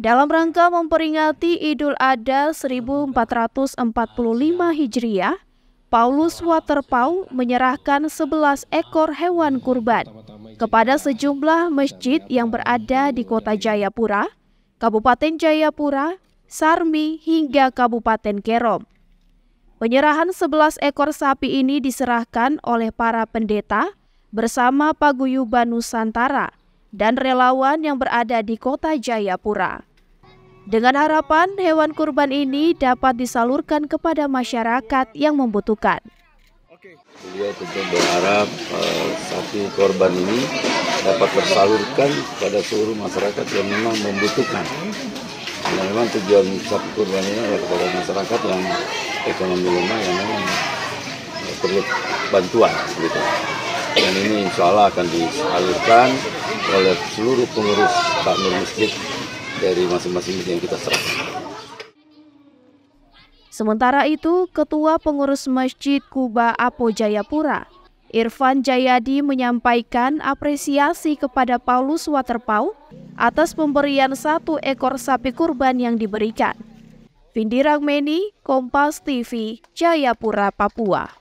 Dalam rangka memperingati Idul Adha 1445 Hijriah, Paulus Waterpau menyerahkan 11 ekor hewan kurban kepada sejumlah masjid yang berada di kota Jayapura, Kabupaten Jayapura, Sarmi, hingga Kabupaten Kerom. Penyerahan 11 ekor sapi ini diserahkan oleh para pendeta bersama Paguyuban Nusantara dan relawan yang berada di kota Jayapura. Dengan harapan hewan kurban ini dapat disalurkan kepada masyarakat yang membutuhkan. Beliau tentu berharap uh, sapi korban ini dapat tersalurkan pada seluruh masyarakat yang memang membutuhkan. Karena memang tujuan sapi kurban ini adalah kepada masyarakat yang ekonomi lemah yang memang eh, perlu bantuan. Gitu. Dan ini insya Allah akan disalurkan oleh seluruh pengurus Pak Nur Masjid dari masing-masing yang kita serahkan. Sementara itu, Ketua Pengurus Masjid Kuba Apo Jayapura, Irfan Jayadi menyampaikan apresiasi kepada Paulus Waterpau atas pemberian satu ekor sapi kurban yang diberikan. Vindi Ragmeni, Kompas TV, Jayapura, Papua.